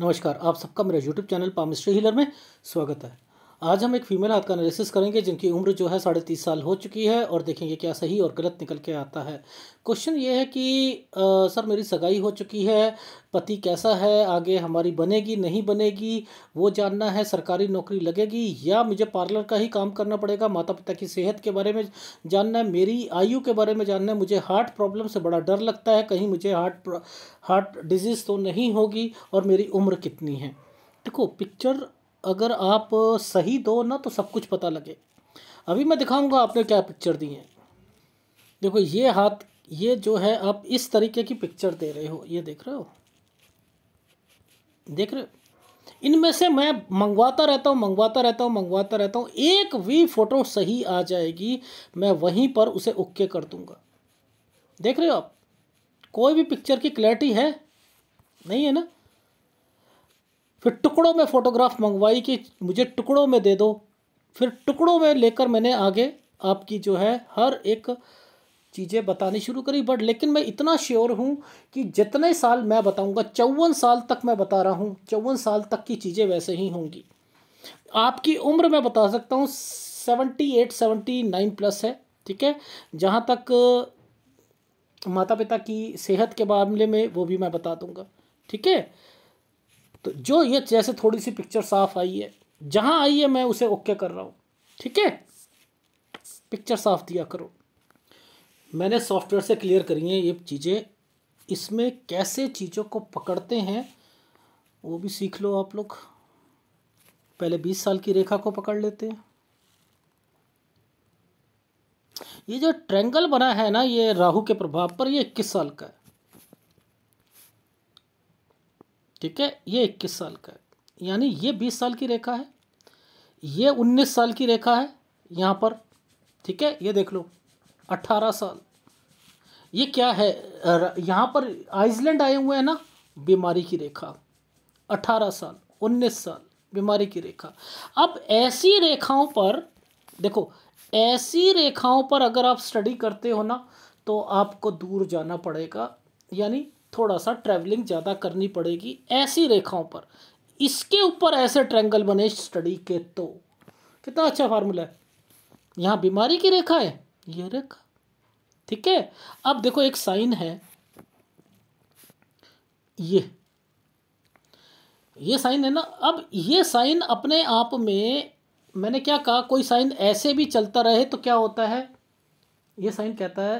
नमस्कार आप सबका मेरे यूट्यूब चैनल पामिस्ट्री हीलर में स्वागत है आज हम एक फीमेल हाथ का एनालिसिस करेंगे जिनकी उम्र जो है साढ़े तीस साल हो चुकी है और देखेंगे क्या सही और गलत निकल के आता है क्वेश्चन ये है कि आ, सर मेरी सगाई हो चुकी है पति कैसा है आगे हमारी बनेगी नहीं बनेगी वो जानना है सरकारी नौकरी लगेगी या मुझे पार्लर का ही काम करना पड़ेगा माता पिता की सेहत के बारे में जानना है मेरी आयु के बारे में जानना है मुझे हार्ट प्रॉब्लम से बड़ा डर लगता है कहीं मुझे हार्ट हार्ट डिजीज़ तो नहीं होगी और मेरी उम्र कितनी है देखो पिक्चर अगर आप सही दो ना तो सब कुछ पता लगे अभी मैं दिखाऊंगा आपने क्या पिक्चर दी है देखो ये हाथ ये जो है आप इस तरीके की पिक्चर दे रहे हो ये देख रहे हो देख रहे हो इनमें से मैं मंगवाता रहता हूँ मंगवाता रहता हूँ मंगवाता रहता हूँ एक भी फ़ोटो सही आ जाएगी मैं वहीं पर उसे ओके कर दूंगा देख रहे हो आप कोई भी पिक्चर की क्लैरिटी है नहीं है ना फिर टुकड़ों में फ़ोटोग्राफ मंगवाई कि मुझे टुकड़ों में दे दो फिर टुकड़ों में लेकर मैंने आगे आपकी जो है हर एक चीज़ें बतानी शुरू करी बट लेकिन मैं इतना श्योर हूँ कि जितने साल मैं बताऊँगा चौवन साल तक मैं बता रहा हूँ चौवन साल तक की चीज़ें वैसे ही होंगी आपकी उम्र मैं बता सकता हूँ seventy eight seventy nine plus है ठीक है जहाँ तक माता पिता की सेहत के मामले में वो भी मैं बता दूँगा ठीक है तो जो ये जैसे थोड़ी सी पिक्चर साफ आई है जहाँ आई है मैं उसे ओके कर रहा हूँ ठीक है पिक्चर साफ दिया करो मैंने सॉफ्टवेयर से क्लियर करी है ये चीज़ें इसमें कैसे चीज़ों को पकड़ते हैं वो भी सीख लो आप लोग पहले बीस साल की रेखा को पकड़ लेते हैं ये जो ट्रेंगल बना है ना ये राहु के प्रभाव पर ये इक्कीस साल का है ठीक है ये इक्कीस साल का है यानी ये बीस साल की रेखा है ये उन्नीस साल की रेखा है यहाँ पर ठीक है ये देख लो अट्ठारह साल ये क्या है यहाँ पर आइसलैंड आए हुए हैं ना बीमारी की रेखा अट्ठारह साल उन्नीस साल बीमारी की रेखा अब ऐसी रेखाओं पर देखो ऐसी रेखाओं पर अगर आप स्टडी करते हो ना तो आपको दूर जाना पड़ेगा यानी थोड़ा सा ट्रैवलिंग ज़्यादा करनी पड़ेगी ऐसी रेखाओं पर इसके ऊपर ऐसे ट्रैंगल बने स्टडी के तो कितना अच्छा फार्मूला है यहाँ बीमारी की रेखा है ये रेखा ठीक है अब देखो एक साइन है ये ये साइन है ना अब ये साइन अपने आप में मैंने क्या कहा कोई साइन ऐसे भी चलता रहे तो क्या होता है ये साइन कहता है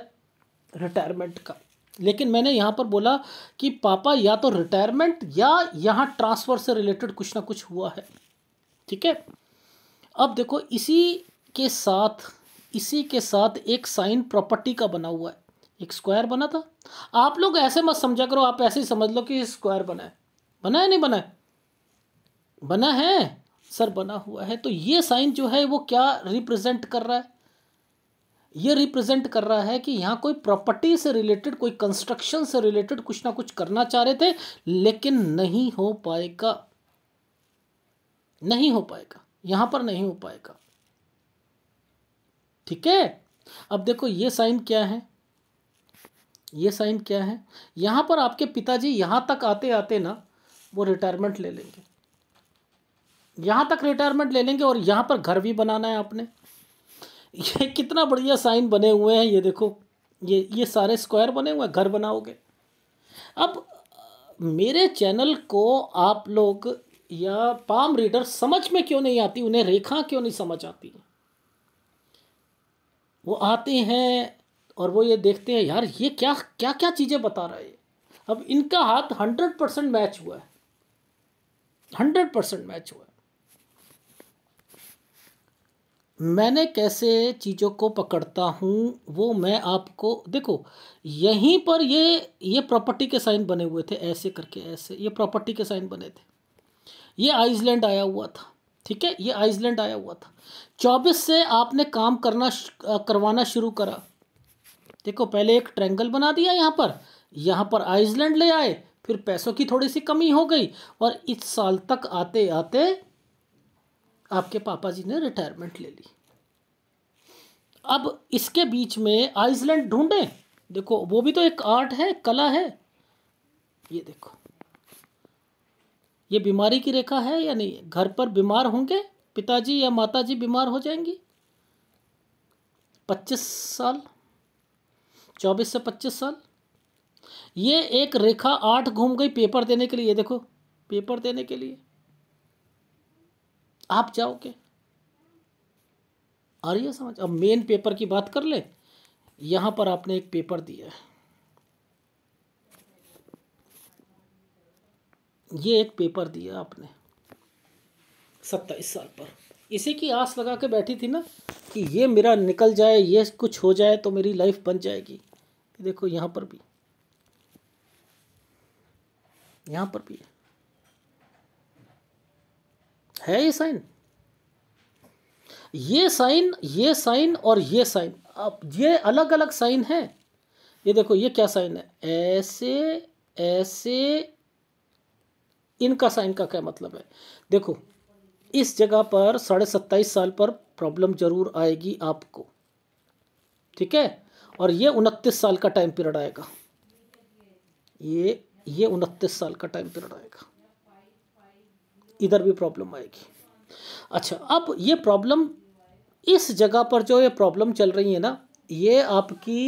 रिटायरमेंट का लेकिन मैंने यहाँ पर बोला कि पापा या तो रिटायरमेंट या यहाँ ट्रांसफ़र से रिलेटेड कुछ ना कुछ हुआ है ठीक है अब देखो इसी के साथ इसी के साथ एक साइन प्रॉपर्टी का बना हुआ है एक स्क्वायर बना था आप लोग ऐसे मत समझा करो आप ऐसे ही समझ लो कि स्क्वायर बना है बना है नहीं बना है बना है सर बना हुआ है तो ये साइन जो है वो क्या रिप्रेजेंट कर रहा है ये रिप्रेजेंट कर रहा है कि यहाँ कोई प्रॉपर्टी से रिलेटेड कोई कंस्ट्रक्शन से रिलेटेड कुछ ना कुछ करना चाह रहे थे लेकिन नहीं हो पाएगा नहीं हो पाएगा यहां पर नहीं हो पाएगा ठीक है अब देखो ये साइन क्या है ये साइन क्या है यहां पर आपके पिताजी यहां तक आते आते ना वो रिटायरमेंट ले लेंगे यहां तक रिटायरमेंट ले लेंगे और यहां पर घर भी बनाना है आपने ये कितना बढ़िया साइन बने हुए हैं ये देखो ये ये सारे स्क्वायर बने हुए हैं घर बनाओगे अब मेरे चैनल को आप लोग या पाम रीडर समझ में क्यों नहीं आती उन्हें रेखा क्यों नहीं समझ आती वो आते हैं और वो ये देखते हैं यार ये क्या क्या क्या चीज़ें बता रहा है अब इनका हाथ हंड्रेड परसेंट मैच हुआ है हंड्रेड परसेंट मैच हुआ है मैंने कैसे चीज़ों को पकड़ता हूँ वो मैं आपको देखो यहीं पर ये ये प्रॉपर्टी के साइन बने हुए थे ऐसे करके ऐसे ये प्रॉपर्टी के साइन बने थे ये आइसलैंड आया हुआ था ठीक है ये आइसलैंड आया हुआ था चौबीस से आपने काम करना करवाना शुरू करा देखो पहले एक ट्रैंगल बना दिया यहाँ पर यहाँ पर आइसलैंड ले आए फिर पैसों की थोड़ी सी कमी हो गई और इस साल तक आते आते आपके पापा जी ने रिटायरमेंट ले ली अब इसके बीच में आइसलैंड ढूंढें देखो वो भी तो एक आर्ट है कला है ये देखो ये बीमारी की रेखा है या नहीं घर पर बीमार होंगे पिताजी या माताजी बीमार हो जाएंगी पच्चीस साल चौबीस से पच्चीस साल ये एक रेखा आठ घूम गई पेपर देने के लिए देखो पेपर देने के लिए आप जाओगे आ रही समझ अब मेन पेपर की बात कर ले यहां पर आपने एक पेपर दिया है ये एक पेपर दिया आपने सत्ताईस साल पर इसी की आस लगा के बैठी थी ना कि ये मेरा निकल जाए ये कुछ हो जाए तो मेरी लाइफ बन जाएगी देखो यहां पर भी यहां पर भी है है ये साइन ये साइन ये साइन और ये साइन अब ये अलग अलग साइन है ये देखो ये क्या साइन है ऐसे ऐसे इनका साइन का क्या मतलब है देखो इस जगह पर साढ़े सत्ताईस साल पर प्रॉब्लम जरूर आएगी आपको ठीक है और ये उनतीस साल का टाइम पीरियड आएगा ये ये उनतीस साल का टाइम पीरियड आएगा इधर भी प्रॉब्लम आएगी अच्छा अब ये प्रॉब्लम इस जगह पर जो ये प्रॉब्लम चल रही है ना ये आपकी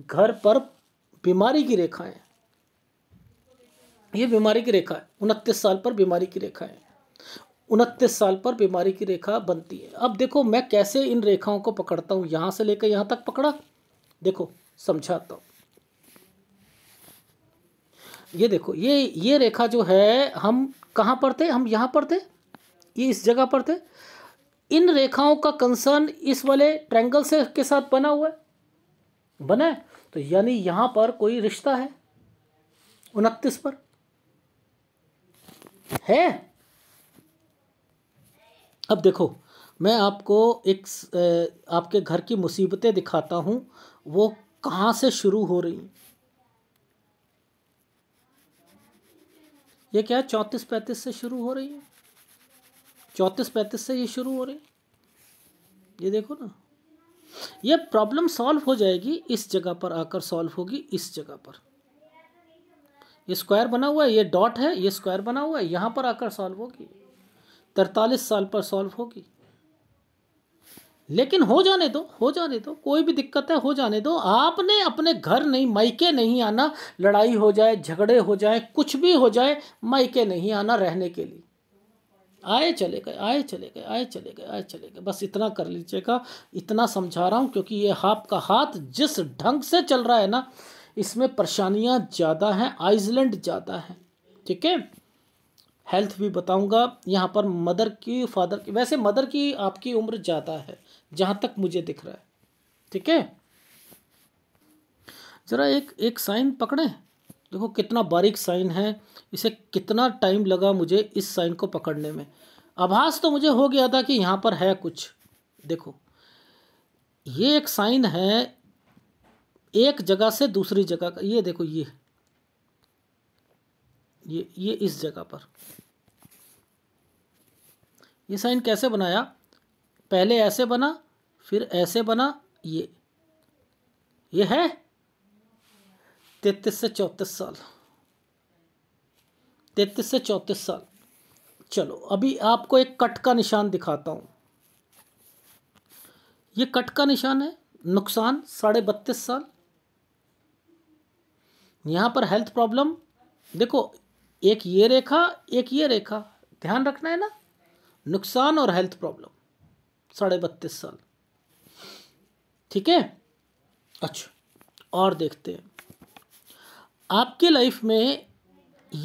घर पर बीमारी की रेखा है ये बीमारी की रेखा है उनतीस साल पर बीमारी की रेखा है उनतीस साल पर बीमारी की रेखा बनती है अब देखो मैं कैसे इन रेखाओं को पकड़ता हूँ यहाँ से लेकर यहाँ तक पकड़ा देखो समझाता हूँ ये देखो ये ये रेखा जो है हम कहाँ पर थे हम यहाँ पर थे ये इस जगह पर थे इन रेखाओं का कंसर्न इस वाले ट्रैंगल से के साथ बना हुआ है बना है तो यानी यहाँ पर कोई रिश्ता है उनतीस पर है अब देखो मैं आपको एक आपके घर की मुसीबतें दिखाता हूँ वो कहाँ से शुरू हो रही हैं ये क्या चौंतीस पैंतीस से शुरू हो रही है चौंतीस पैंतीस से ये शुरू हो रही है ये देखो ना ये प्रॉब्लम सॉल्व हो जाएगी इस जगह पर आकर सॉल्व होगी इस जगह पर ये स्क्वायर बना हुआ है ये डॉट है ये स्क्वायर बना हुआ है यहाँ पर आकर सॉल्व होगी तरतालीस साल पर सॉल्व होगी लेकिन हो जाने दो हो जाने दो कोई भी दिक्कत है हो जाने दो आपने अपने घर नहीं मायके नहीं आना लड़ाई हो जाए झगड़े हो जाए कुछ भी हो जाए मायके नहीं आना रहने के लिए आए चले गए आए चले गए आए चले गए आए चले गए बस इतना कर लीजिएगा इतना समझा रहा हूँ क्योंकि ये आपका हाथ जिस ढंग से चल रहा है ना इसमें परेशानियाँ ज़्यादा हैं आइसलैंड ज़्यादा है ठीक है हेल्थ भी बताऊंगा यहाँ पर मदर की फादर की वैसे मदर की आपकी उम्र ज़्यादा है जहां तक मुझे दिख रहा है ठीक है ज़रा एक एक साइन पकड़ें देखो कितना बारीक साइन है इसे कितना टाइम लगा मुझे इस साइन को पकड़ने में आभास तो मुझे हो गया था कि यहाँ पर है कुछ देखो ये एक साइन है एक जगह से दूसरी जगह का ये देखो ये ये ये इस जगह पर ये साइन कैसे बनाया पहले ऐसे बना फिर ऐसे बना ये ये है तैतीस से चौंतीस साल तैतीस से चौंतीस साल चलो अभी आपको एक कट का निशान दिखाता हूं ये कट का निशान है नुकसान साढ़े बत्तीस साल यहां पर हेल्थ प्रॉब्लम देखो एक ये रेखा एक ये रेखा ध्यान रखना है ना नुकसान और हेल्थ प्रॉब्लम साढ़े बत्तीस साल ठीक है अच्छा और देखते हैं आपकी लाइफ में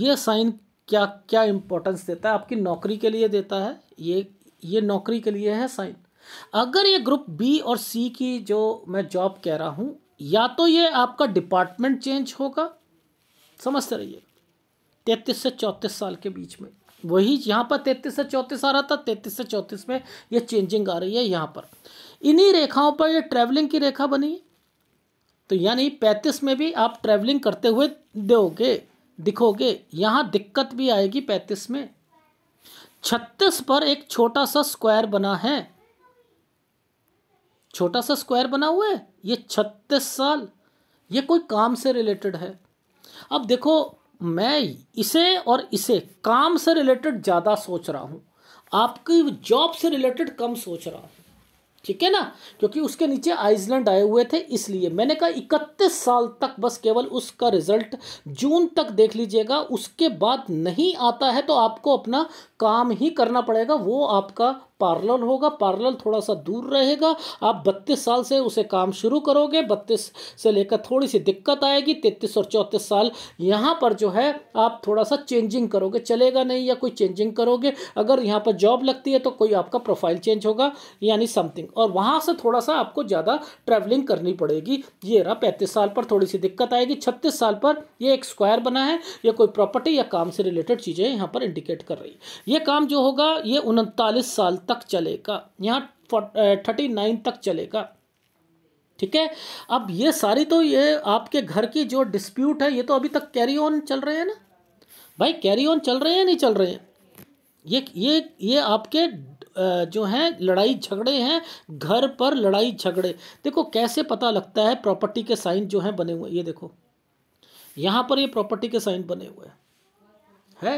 ये साइन क्या क्या इम्पोर्टेंस देता है आपकी नौकरी के लिए देता है ये ये नौकरी के लिए है साइन अगर ये ग्रुप बी और सी की जो मैं जॉब कह रहा हूँ या तो ये आपका डिपार्टमेंट चेंज होगा समझते रहिए तैतीस से चौंतीस साल के बीच में वही यहाँ पर तैंतीस से चौंतीस आ रहा था तैंतीस से चौंतीस में ये चेंजिंग आ रही है यहाँ पर इन्हीं रेखाओं पर ये ट्रैवलिंग की रेखा बनी है तो यानी पैंतीस में भी आप ट्रैवलिंग करते हुए दोगे दिखोगे यहाँ दिक्कत भी आएगी पैंतीस में छत्तीस पर एक छोटा सा स्क्वायर बना है छोटा सा स्क्वायर बना हुआ है ये छत्तीस साल ये कोई काम से रिलेटेड है अब देखो मैं इसे और इसे काम से रिलेटेड ज़्यादा सोच रहा हूँ आपकी जॉब से रिलेटेड कम सोच रहा हूँ ठीक है ना क्योंकि उसके नीचे आइसलैंड आए हुए थे इसलिए मैंने कहा इकतीस साल तक बस केवल उसका रिजल्ट जून तक देख लीजिएगा उसके बाद नहीं आता है तो आपको अपना काम ही करना पड़ेगा वो आपका पार्लर होगा पार्लर थोड़ा सा दूर रहेगा आप बत्तीस साल से उसे काम शुरू करोगे बत्तीस से लेकर थोड़ी सी दिक्कत आएगी तैतीस और चौंतीस साल यहाँ पर जो है आप थोड़ा सा चेंजिंग करोगे चलेगा नहीं या कोई चेंजिंग करोगे अगर यहाँ पर जॉब लगती है तो कोई आपका प्रोफाइल चेंज होगा यानी समथिंग और वहाँ से थोड़ा सा आपको ज़्यादा ट्रैवलिंग करनी पड़ेगी ये रहा पैंतीस साल पर थोड़ी सी दिक्कत आएगी छत्तीस साल पर यह एक स्क्वायर बना है या कोई प्रॉपर्टी या काम से रिलेटेड चीज़ें यहाँ पर इंडिकेट कर रही है ये काम जो होगा ये उनतालीस साल तक चलेगा यहाँ थर्टी नाइन तक चलेगा ठीक है अब ये सारी तो ये आपके घर की जो डिस्प्यूट है ये तो अभी तक कैरी ऑन चल रहे हैं ना भाई कैरी ऑन चल रहे हैं नहीं चल रहे हैं ये ये ये आपके जो हैं लड़ाई झगड़े हैं घर पर लड़ाई झगड़े देखो कैसे पता लगता है प्रॉपर्टी के साइन जो हैं बने हुए ये देखो यहाँ पर ये प्रॉपर्टी के साइन बने हुए हैं है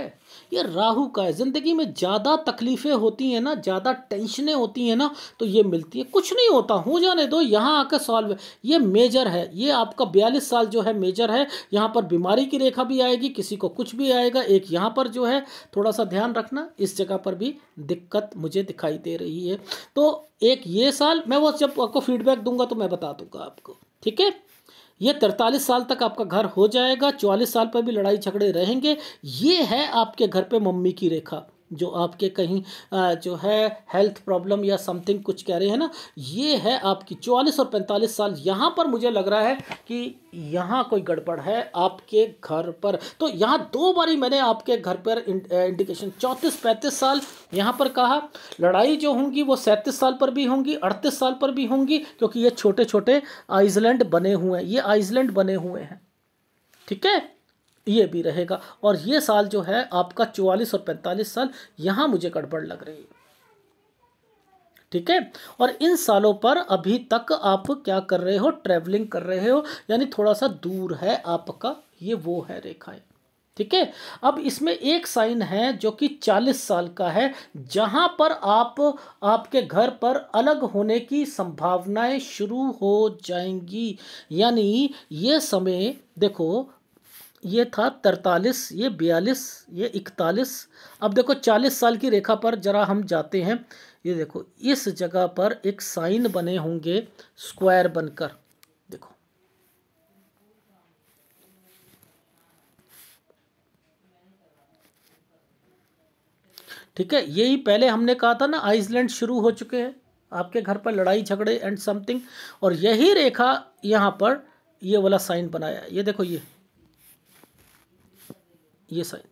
ये राहु का है ज़िंदगी में ज़्यादा तकलीफ़ें होती हैं ना ज़्यादा टेंशनें होती हैं ना तो ये मिलती है कुछ नहीं होता हो जाने दो यहाँ आकर सॉल्व ये मेजर है ये आपका बयालीस साल जो है मेजर है यहाँ पर बीमारी की रेखा भी आएगी किसी को कुछ भी आएगा एक यहाँ पर जो है थोड़ा सा ध्यान रखना इस जगह पर भी दिक्कत मुझे दिखाई दे रही है तो एक ये साल मैं वो जब आपको फीडबैक दूंगा तो मैं बता दूंगा आपको ठीक है ये तरतालीस साल तक आपका घर हो जाएगा चौवालीस साल पर भी लड़ाई झगड़े रहेंगे ये है आपके घर पे मम्मी की रेखा जो आपके कहीं जो है हेल्थ प्रॉब्लम या समथिंग कुछ कह रहे हैं ना ये है आपकी चौवालीस और पैंतालीस साल यहाँ पर मुझे लग रहा है कि यहाँ कोई गड़बड़ है आपके घर पर तो यहाँ दो बारी मैंने आपके घर पर इंडिकेशन चौंतीस पैंतीस साल यहाँ पर कहा लड़ाई जो होंगी वो सैंतीस साल पर भी होंगी अड़तीस साल पर भी होंगी क्योंकि ये छोटे छोटे आइसलैंड बने हुए हैं ये आइसलैंड बने हुए हैं ठीक है ये भी रहेगा और ये साल जो है आपका चौवालीस और पैंतालीस साल यहाँ मुझे गड़बड़ लग रही है ठीक है और इन सालों पर अभी तक आप क्या कर रहे हो ट्रैवलिंग कर रहे हो यानी थोड़ा सा दूर है आपका ये वो है रेखाएं ठीक है अब इसमें एक साइन है जो कि 40 साल का है जहां पर आप आपके घर पर अलग होने की संभावनाएं शुरू हो जाएंगी यानी ये समय देखो ये था तरतालीस ये बयालीस ये इकतालीस अब देखो चालीस साल की रेखा पर ज़रा हम जाते हैं ये देखो इस जगह पर एक साइन बने होंगे स्क्वायर बनकर देखो ठीक है यही पहले हमने कहा था ना आइसलैंड शुरू हो चुके हैं आपके घर पर लड़ाई झगड़े एंड समथिंग और यही रेखा यहां पर ये वाला साइन बनाया ये देखो ये ये साइन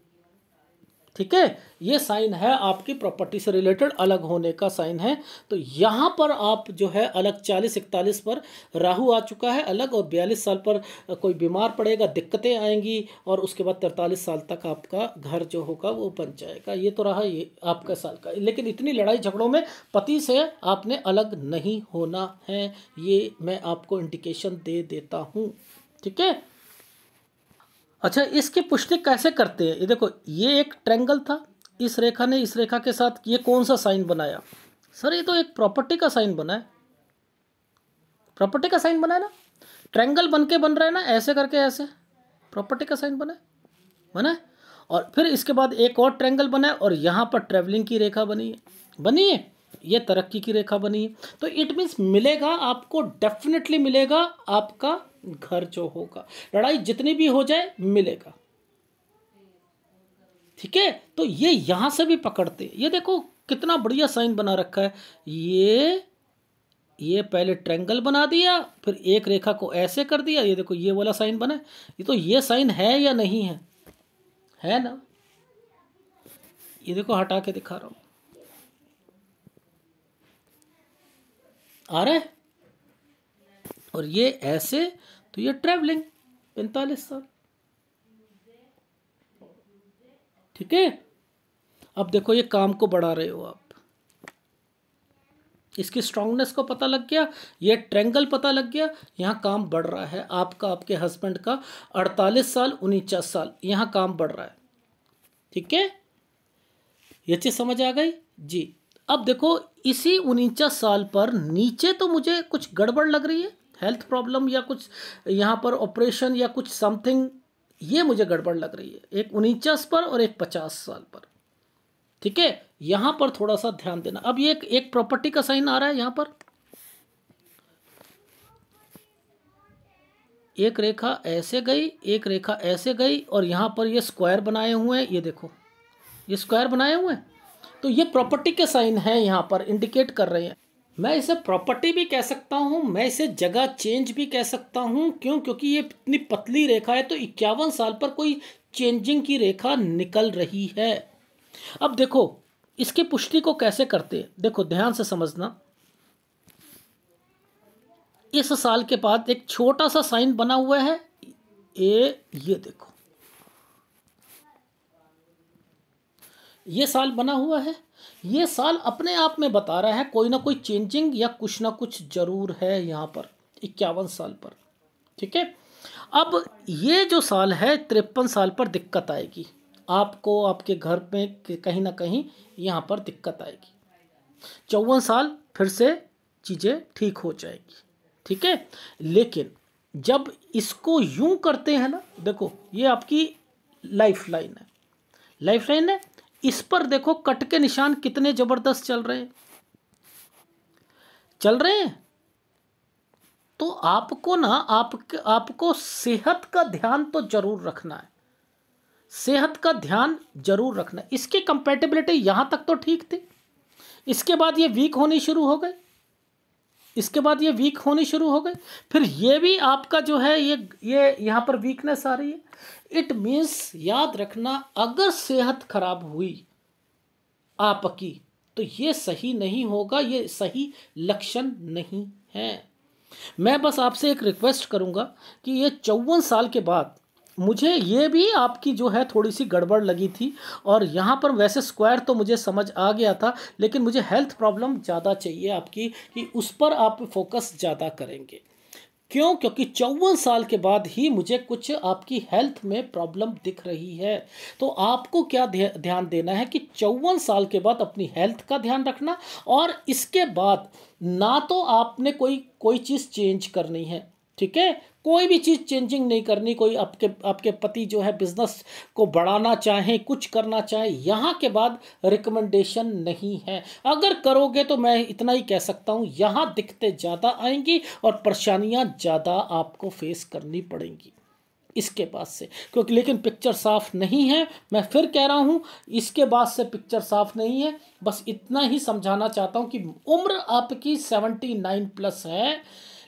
ठीक है ये साइन है आपकी प्रॉपर्टी से रिलेटेड अलग होने का साइन है तो यहाँ पर आप जो है अलग चालीस इकतालीस पर राहु आ चुका है अलग और बयालीस साल पर कोई बीमार पड़ेगा दिक्कतें आएंगी और उसके बाद तिरतालीस साल तक आपका घर जो होगा वो बन जाएगा ये तो रहा ये आपका साल का लेकिन इतनी लड़ाई झगड़ों में पति से आपने अलग नहीं होना है ये मैं आपको इंडिकेशन दे देता हूँ ठीक है अच्छा इसकी पुष्टि कैसे करते हैं ये देखो ये एक ट्रेंगल था इस रेखा ने इस रेखा के साथ ये कौन सा साइन बनाया सर ये तो एक प्रॉपर्टी का साइन बना है प्रॉपर्टी का साइन बना है ना ट्रेंगल बन के बन रहा है ना ऐसे करके ऐसे प्रॉपर्टी का साइन बना है बना है और फिर इसके बाद एक और ट्रेंगल बना है और यहाँ पर ट्रेवलिंग की रेखा बनी है बनी है ये तरक्की की रेखा बनी है तो इट मीन्स मिलेगा आपको डेफिनेटली मिलेगा आपका घर जो होगा लड़ाई जितनी भी हो जाए मिलेगा ठीक है तो ये यहां से भी पकड़ते ये देखो कितना बढ़िया साइन बना रखा है ये ये पहले ट्रेंगल बना दिया फिर एक रेखा को ऐसे कर दिया ये देखो ये वाला साइन बना ये तो ये साइन है या नहीं है है ना ये देखो हटा के दिखा रहा हूं आ रहा है और ये ऐसे तो ये ट्रेवलिंग पैंतालीस साल ठीक है अब देखो ये काम को बढ़ा रहे हो आप इसकी स्ट्रांगनेस को पता लग गया ये ट्रेंगल पता लग गया यहाँ काम बढ़ रहा है आपका आपके हस्बैंड का अड़तालीस साल उनचास साल यहाँ काम बढ़ रहा है ठीक है ये चीज़ समझ आ गई जी अब देखो इसी उनचास साल पर नीचे तो मुझे कुछ गड़बड़ लग रही है हेल्थ प्रॉब्लम या कुछ यहाँ पर ऑपरेशन या कुछ समथिंग ये मुझे गड़बड़ लग रही है एक उनचास पर और एक पचास साल पर ठीक है यहाँ पर थोड़ा सा ध्यान देना अब ये एक, एक प्रॉपर्टी का साइन आ रहा है यहाँ पर एक रेखा ऐसे गई एक रेखा ऐसे गई और यहाँ पर ये स्क्वायर बनाए हुए हैं ये देखो ये स्क्वायर बनाए हुए हैं तो ये प्रॉपर्टी के साइन है यहाँ पर इंडिकेट कर रहे हैं मैं इसे प्रॉपर्टी भी कह सकता हूँ मैं इसे जगह चेंज भी कह सकता हूँ क्यों क्योंकि ये इतनी पतली रेखा है तो इक्यावन साल पर कोई चेंजिंग की रेखा निकल रही है अब देखो इसकी पुष्टि को कैसे करते हैं देखो ध्यान से समझना इस साल के बाद एक छोटा सा साइन बना हुआ है ए ये देखो ये साल बना हुआ है ये साल अपने आप में बता रहा है कोई ना कोई चेंजिंग या कुछ ना कुछ जरूर है यहाँ पर इक्यावन साल पर ठीक है अब ये जो साल है तिरपन साल पर दिक्कत आएगी आपको आपके घर में कहीं ना कहीं यहाँ पर दिक्कत आएगी चौवन साल फिर से चीज़ें ठीक हो जाएगी ठीक है लेकिन जब इसको यूं करते हैं ना देखो ये आपकी लाइफ लाइन है लाइफ लाइन है इस पर देखो कट के निशान कितने जबरदस्त चल रहे हैं चल रहे हैं तो आपको ना आप आपको सेहत का ध्यान तो जरूर रखना है सेहत का ध्यान जरूर रखना इसकी कंपेटेबिलिटी यहां तक तो ठीक थी इसके बाद ये वीक होनी शुरू हो गई इसके बाद ये वीक होने शुरू हो गए फिर ये भी आपका जो है ये ये यहाँ पर वीकनेस आ रही है इट मीन्स याद रखना अगर सेहत खराब हुई आपकी तो ये सही नहीं होगा ये सही लक्षण नहीं है मैं बस आपसे एक रिक्वेस्ट करूँगा कि ये चौवन साल के बाद मुझे ये भी आपकी जो है थोड़ी सी गड़बड़ लगी थी और यहाँ पर वैसे स्क्वायर तो मुझे समझ आ गया था लेकिन मुझे हेल्थ प्रॉब्लम ज़्यादा चाहिए आपकी कि उस पर आप फोकस ज़्यादा करेंगे क्यों क्योंकि चौवन साल के बाद ही मुझे कुछ आपकी हेल्थ में प्रॉब्लम दिख रही है तो आपको क्या ध्यान देना है कि चौवन साल के बाद अपनी हेल्थ का ध्यान रखना और इसके बाद ना तो आपने कोई कोई चीज़ चेंज करनी है ठीक है कोई भी चीज़ चेंजिंग नहीं करनी कोई आपके आपके पति जो है बिजनेस को बढ़ाना चाहें कुछ करना चाहें यहाँ के बाद रिकमेंडेशन नहीं है अगर करोगे तो मैं इतना ही कह सकता हूँ यहाँ दिक्कतें ज़्यादा आएंगी और परेशानियाँ ज़्यादा आपको फेस करनी पड़ेंगी इसके पास से क्योंकि लेकिन पिक्चर साफ नहीं है मैं फिर कह रहा हूँ इसके बाद से पिक्चर साफ नहीं है बस इतना ही समझाना चाहता हूँ कि उम्र आपकी सेवेंटी नाइन प्लस है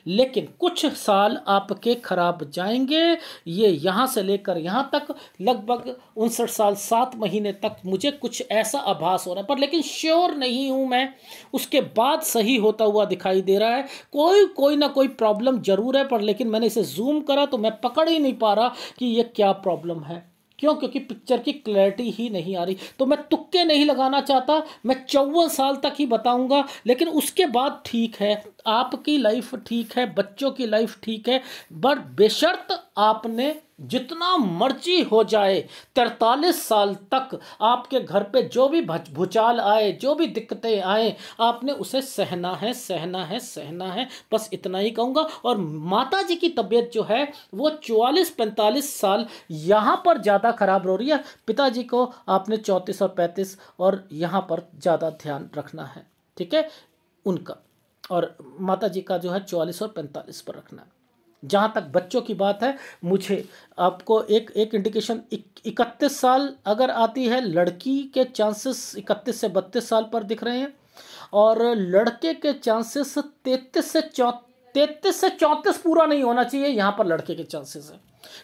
लेकिन कुछ साल आपके खराब जाएंगे ये यहाँ से लेकर यहाँ तक लगभग उनसठ साल सात महीने तक मुझे कुछ ऐसा आभास हो रहा है पर लेकिन श्योर नहीं हूँ मैं उसके बाद सही होता हुआ दिखाई दे रहा है कोई कोई ना कोई प्रॉब्लम ज़रूर है पर लेकिन मैंने इसे जूम करा तो मैं पकड़ ही नहीं पा रहा कि ये क्या प्रॉब्लम है क्यों क्योंकि पिक्चर की क्लैरिटी ही नहीं आ रही तो मैं तुक्के नहीं लगाना चाहता मैं चौवन साल तक ही बताऊंगा लेकिन उसके बाद ठीक है आपकी लाइफ ठीक है बच्चों की लाइफ ठीक है बट बेशर्त आपने जितना मर्जी हो जाए तैतालीस साल तक आपके घर पे जो भी भूचाल आए जो भी दिक्कतें आए आपने उसे सहना है सहना है सहना है बस इतना ही कहूँगा और माता जी की तबीयत जो है वो चौवालीस पैंतालीस साल यहाँ पर ज़्यादा खराब हो रही है पिताजी को आपने चौंतीस और पैंतीस और यहाँ पर ज़्यादा ध्यान रखना है ठीक है उनका और माता जी का जो है चौवालीस और पैंतालीस पर रखना है जहाँ तक बच्चों की बात है मुझे आपको एक एक इंडिकेशन इकतीस साल अगर आती है लड़की के चांसेस इकतीस से बत्तीस साल पर दिख रहे हैं और लड़के के चांसेस तैतीस से चौ तैतीस से चौंतीस पूरा नहीं होना चाहिए यहाँ पर लड़के के चांसेस है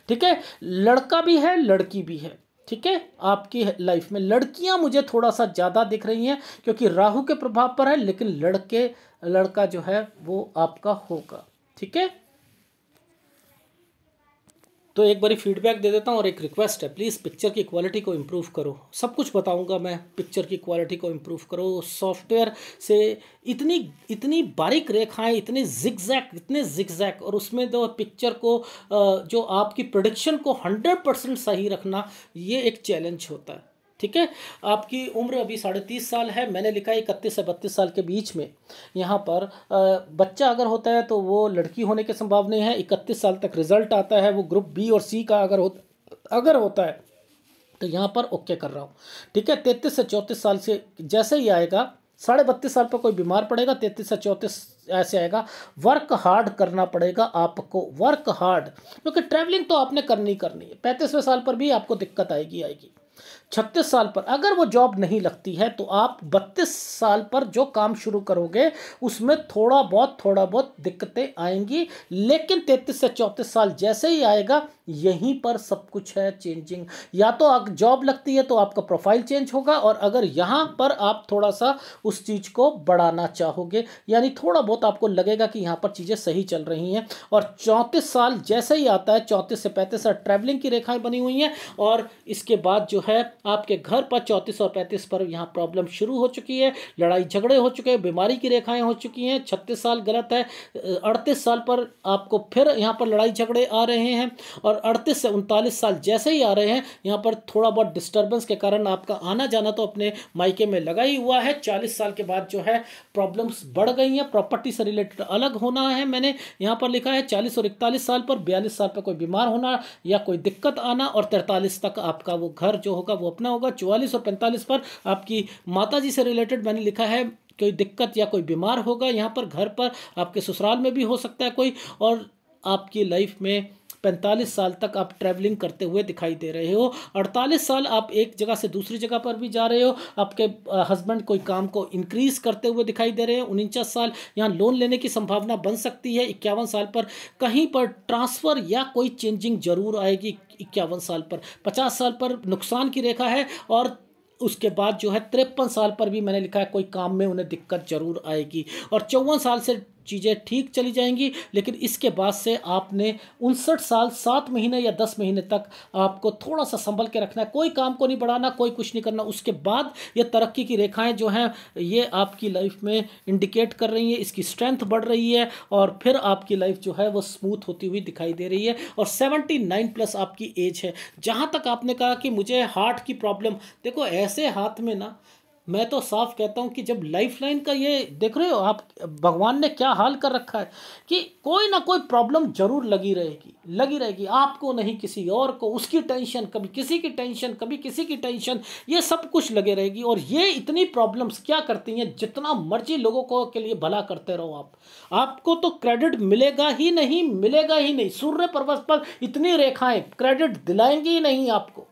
ठीक है लड़का भी है लड़की भी है ठीक है आपकी लाइफ में लड़कियां मुझे थोड़ा सा ज़्यादा दिख रही हैं क्योंकि राहु के प्रभाव पर है लेकिन लड़के लड़का जो है वो आपका होगा ठीक है तो एक बारी फीडबैक दे देता हूँ और एक रिक्वेस्ट है प्लीज़ पिक्चर की क्वालिटी को इम्प्रूव करो सब कुछ बताऊँगा मैं पिक्चर की क्वालिटी को इम्प्रूव करो सॉफ्टवेयर से इतनी इतनी बारीक रेखाएँ इतने जिक्जैक इतने जिक्जैक और उसमें जो पिक्चर को जो आपकी प्रोडिक्शन को हंड्रेड परसेंट सही रखना ये एक चैलेंज होता है ठीक है आपकी उम्र अभी साढ़े तीस साल है मैंने लिखा है इकतीस से बत्तीस साल के बीच में यहाँ पर बच्चा अगर होता है तो वो लड़की होने के संभावना है इकतीस साल तक रिजल्ट आता है वो ग्रुप बी और सी का अगर हो अगर होता है तो यहाँ पर ओके कर रहा हूँ ठीक है तैंतीस से चौंतीस साल से जैसे ही आएगा साढ़े बत्तीस साल पर कोई बीमार पड़ेगा तैंतीस से चौंतीस ऐसे आएगा वर्क हार्ड करना पड़ेगा आपको वर्क हार्ड क्योंकि ट्रैवलिंग तो आपने करनी करनी है पैंतीसवें साल पर भी आपको दिक्कत आएगी आएगी छत्तीस साल पर अगर वो जॉब नहीं लगती है तो आप बत्तीस साल पर जो काम शुरू करोगे उसमें थोड़ा बहुत थोड़ा बहुत दिक्कतें आएंगी लेकिन तैंतीस से चौंतीस साल जैसे ही आएगा यहीं पर सब कुछ है चेंजिंग या तो जॉब लगती है तो आपका प्रोफाइल चेंज होगा और अगर यहाँ पर आप थोड़ा सा उस चीज़ को बढ़ाना चाहोगे यानी थोड़ा बहुत आपको लगेगा कि यहाँ पर चीज़ें सही चल रही हैं और चौंतीस साल जैसे ही आता है चौंतीस से पैंतीस साल ट्रैवलिंग की रेखाएं बनी हुई हैं और इसके बाद जो है आपके घर पर चौंतीस और पैंतीस पर यहाँ प्रॉब्लम शुरू हो चुकी है लड़ाई झगड़े हो चुके हैं बीमारी की रेखाएं हो चुकी हैं छत्तीस साल गलत है अड़तीस साल पर आपको फिर यहाँ पर लड़ाई झगड़े आ रहे हैं और अड़तीस से उनतालीस साल जैसे ही आ रहे हैं यहाँ पर थोड़ा बहुत डिस्टर्बेंस के कारण आपका आना जाना तो अपने मायके में लगा ही हुआ है चालीस साल के बाद जो है प्रॉब्लम्स बढ़ गई हैं प्रॉपर्टी से रिलेटेड अलग होना है मैंने यहाँ पर लिखा है चालीस और इकतालीस साल पर बयालीस साल पर कोई बीमार होना या कोई दिक्कत आना और तैंतालीस तक आपका वो घर जो होगा वो रोकना होगा चौवालीस और पैंतालीस पर आपकी माता जी से रिलेटेड मैंने लिखा है कोई दिक्कत या कोई बीमार होगा यहाँ पर घर पर आपके ससुराल में भी हो सकता है कोई और आपकी लाइफ में पैंतालीस साल तक आप ट्रैवलिंग करते हुए दिखाई दे रहे हो अड़तालीस साल आप एक जगह से दूसरी जगह पर भी जा रहे हो आपके हस्बैंड कोई काम को इंक्रीज करते हुए दिखाई दे रहे हैं उनचास साल यहाँ लोन लेने की संभावना बन सकती है इक्यावन साल पर कहीं पर ट्रांसफ़र या कोई चेंजिंग जरूर आएगी इक्यावन साल पर पचास साल पर नुकसान की रेखा है और उसके बाद जो है तिरपन साल पर भी मैंने लिखा है कोई काम में उन्हें दिक्कत जरूर आएगी और चौवन साल से चीज़ें ठीक चली जाएंगी लेकिन इसके बाद से आपने उनसठ साल सात महीने या दस महीने तक आपको थोड़ा सा संभल के रखना है कोई काम को नहीं बढ़ाना कोई कुछ नहीं करना उसके बाद ये तरक्की की रेखाएं जो हैं ये आपकी लाइफ में इंडिकेट कर रही हैं इसकी स्ट्रेंथ बढ़ रही है और फिर आपकी लाइफ जो है वो स्मूथ होती हुई दिखाई दे रही है और सेवेंटी नाइन प्लस आपकी एज है जहाँ तक आपने कहा कि मुझे हार्ट की प्रॉब्लम देखो ऐसे हाथ में ना मैं तो साफ कहता हूँ कि जब लाइफलाइन का ये देख रहे हो आप भगवान ने क्या हाल कर रखा है कि कोई ना कोई प्रॉब्लम जरूर लगी रहेगी लगी रहेगी आपको नहीं किसी और को उसकी टेंशन कभी किसी की टेंशन कभी किसी की टेंशन ये सब कुछ लगे रहेगी और ये इतनी प्रॉब्लम्स क्या करती हैं जितना मर्जी लोगों को के लिए भला करते रहो आप आपको तो क्रेडिट मिलेगा ही नहीं मिलेगा ही नहीं सूर्य पर्वत पर इतनी रेखाएं क्रेडिट दिलाएंगी ही नहीं आपको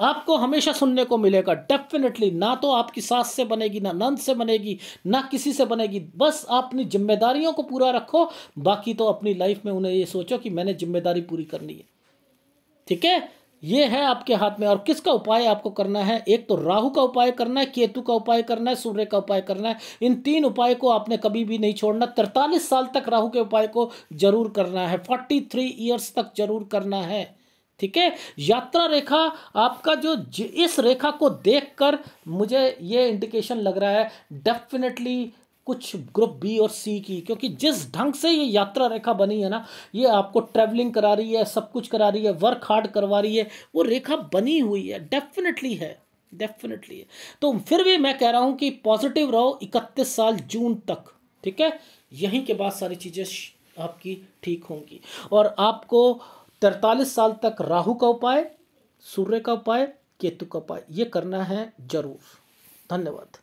आपको हमेशा सुनने को मिलेगा डेफिनेटली ना तो आपकी सास से बनेगी ना नंद से बनेगी ना किसी से बनेगी बस आप अपनी जिम्मेदारियों को पूरा रखो बाकी तो अपनी लाइफ में उन्हें ये सोचो कि मैंने जिम्मेदारी पूरी करनी है ठीक है ये है आपके हाथ में और किसका उपाय आपको करना है एक तो राहु का उपाय करना है केतु का उपाय करना है सूर्य का उपाय करना है इन तीन उपाय को आपने कभी भी नहीं छोड़ना तिरतालीस साल तक राहु के उपाय को जरूर करना है फोर्टी थ्री ईयर्स तक जरूर करना है ठीक है यात्रा रेखा आपका जो इस रेखा को देखकर मुझे ये इंडिकेशन लग रहा है डेफिनेटली कुछ ग्रुप बी और सी की क्योंकि जिस ढंग से ये यात्रा रेखा बनी है ना ये आपको ट्रेवलिंग करा रही है सब कुछ करा रही है वर्क हार्ड करवा रही है वो रेखा बनी हुई है डेफिनेटली है डेफिनेटली है तो फिर भी मैं कह रहा हूँ कि पॉजिटिव रहो इकतीस साल जून तक ठीक है यहीं के बाद सारी चीज़ें आपकी ठीक होंगी और आपको तैतालीस साल तक राहु का उपाय सूर्य का उपाय केतु का उपाय ये करना है जरूर धन्यवाद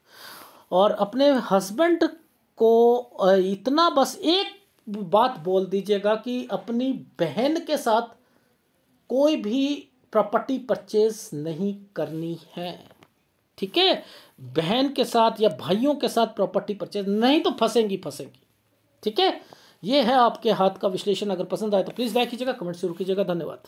और अपने हस्बैंड को इतना बस एक बात बोल दीजिएगा कि अपनी बहन के साथ कोई भी प्रॉपर्टी परचेज नहीं करनी है ठीक है बहन के साथ या भाइयों के साथ प्रॉपर्टी परचेज नहीं तो फंसेंगी फंसेंगी ठीक है ये है आपके हाथ का विश्लेषण अगर पसंद आए तो प्लीज़ लाइक कीजिएगा कमेंट जरूर कीजिएगा धन्यवाद